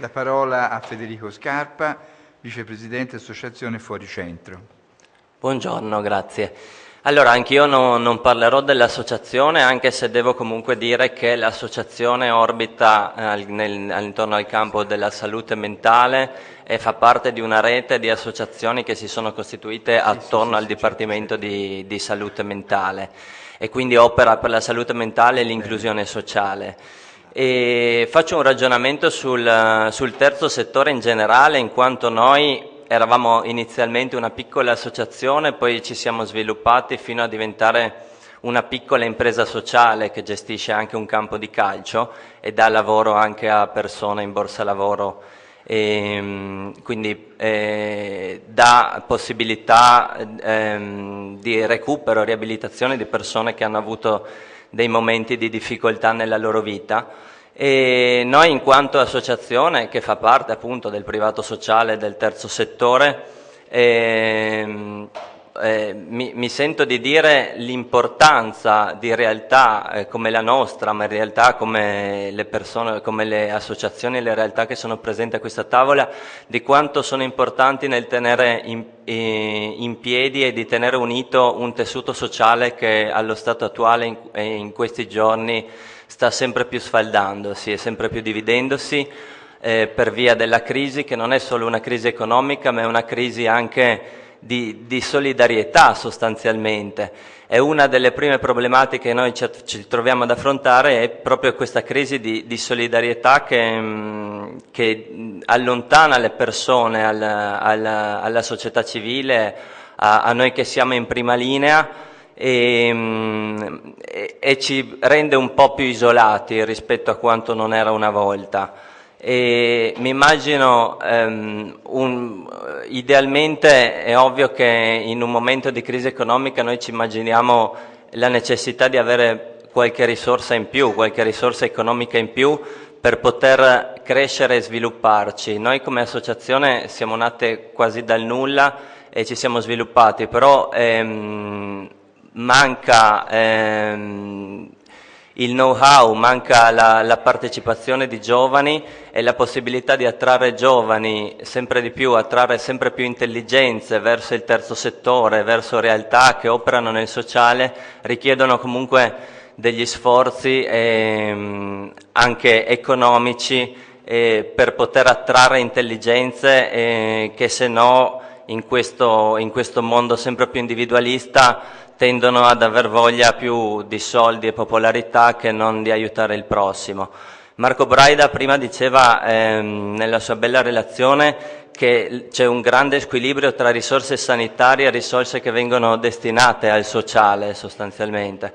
La parola a Federico Scarpa, vicepresidente Associazione Fuori Centro. Buongiorno, grazie. Allora, anch'io no, non parlerò dell'associazione, anche se devo comunque dire che l'associazione orbita eh, nel, all'intorno campo della salute mentale e fa parte di una rete di associazioni che si sono costituite attorno al certo, Dipartimento di, di Salute Mentale e quindi opera per la salute mentale e l'inclusione sociale. E faccio un ragionamento sul, sul, terzo settore in generale, in quanto noi eravamo inizialmente una piccola associazione, poi ci siamo sviluppati fino a diventare una piccola impresa sociale che gestisce anche un campo di calcio e dà lavoro anche a persone in borsa lavoro. E, ehm, quindi eh, dà possibilità ehm, di recupero, riabilitazione di persone che hanno avuto dei momenti di difficoltà nella loro vita e noi in quanto associazione che fa parte appunto del privato sociale e del terzo settore ehm, eh, mi, mi, sento di dire l'importanza di realtà eh, come la nostra, ma in realtà come le persone, come le associazioni e le realtà che sono presenti a questa tavola, di quanto sono importanti nel tenere in, eh, in piedi e di tenere unito un tessuto sociale che allo stato attuale in, in questi giorni sta sempre più sfaldandosi e sempre più dividendosi. Eh, per via della crisi che non è solo una crisi economica ma è una crisi anche di, di solidarietà sostanzialmente. E una delle prime problematiche che noi ci, ci troviamo ad affrontare, è proprio questa crisi di, di solidarietà che, mm, che, allontana le persone al, al, alla società civile, a, a noi che siamo in prima linea. E, mm, e, ci rende un po' più isolati rispetto a quanto non era una volta e mi immagino um, un, idealmente è ovvio che in un momento di crisi economica noi ci immaginiamo la necessità di avere qualche risorsa in più, qualche risorsa economica in più per poter crescere e svilupparci. Noi come associazione siamo nate quasi dal nulla e ci siamo sviluppati, però ehm, manca ehm, il know-how, manca la, la, partecipazione di giovani e la possibilità di attrarre giovani sempre di più, attrarre sempre più intelligenze verso il terzo settore, verso realtà che operano nel sociale, richiedono comunque degli sforzi eh, anche economici eh, per poter attrarre intelligenze eh, che se no in questo, in questo mondo sempre più individualista tendono ad aver voglia più di soldi e popolarità che non di aiutare il prossimo. Marco Braida prima diceva ehm, nella sua bella relazione che c'è un grande squilibrio tra risorse sanitarie e risorse che vengono destinate al sociale sostanzialmente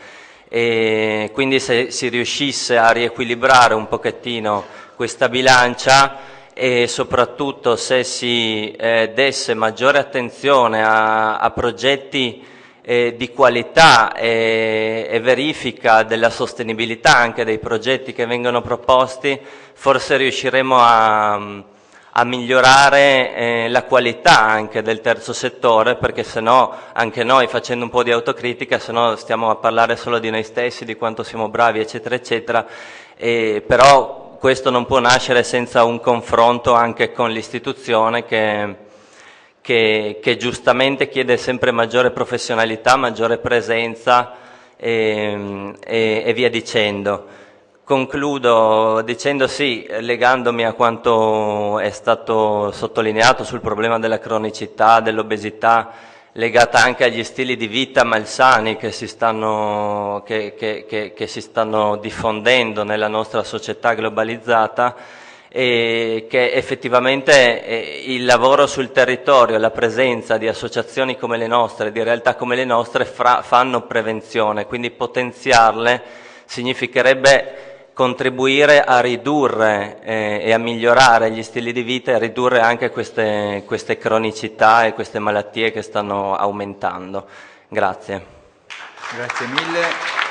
e quindi se si riuscisse a riequilibrare un pochettino questa bilancia e soprattutto se si eh, desse maggiore attenzione a, a progetti eh, di qualità e, e, verifica della sostenibilità anche dei progetti che vengono proposti, forse riusciremo a, a migliorare eh, la qualità anche del terzo settore, perché se no anche noi facendo un po' di autocritica, se no stiamo a parlare solo di noi stessi, di quanto siamo bravi, eccetera, eccetera, e, però questo non può nascere senza un confronto anche con l'istituzione che che, che giustamente chiede sempre maggiore professionalità, maggiore presenza e, ehm, e, e via dicendo. Concludo dicendo sì, legandomi a quanto è stato sottolineato sul problema della cronicità, dell'obesità, legata anche agli stili di vita malsani che si stanno, che, che, che, si stanno diffondendo nella nostra società globalizzata e che effettivamente eh, il lavoro sul territorio, la presenza di associazioni come le nostre, di realtà come le nostre fra, fanno prevenzione, quindi potenziarle significherebbe contribuire a ridurre eh, e a migliorare gli stili di vita e a ridurre anche queste, queste cronicità e queste malattie che stanno aumentando. Grazie. Grazie mille.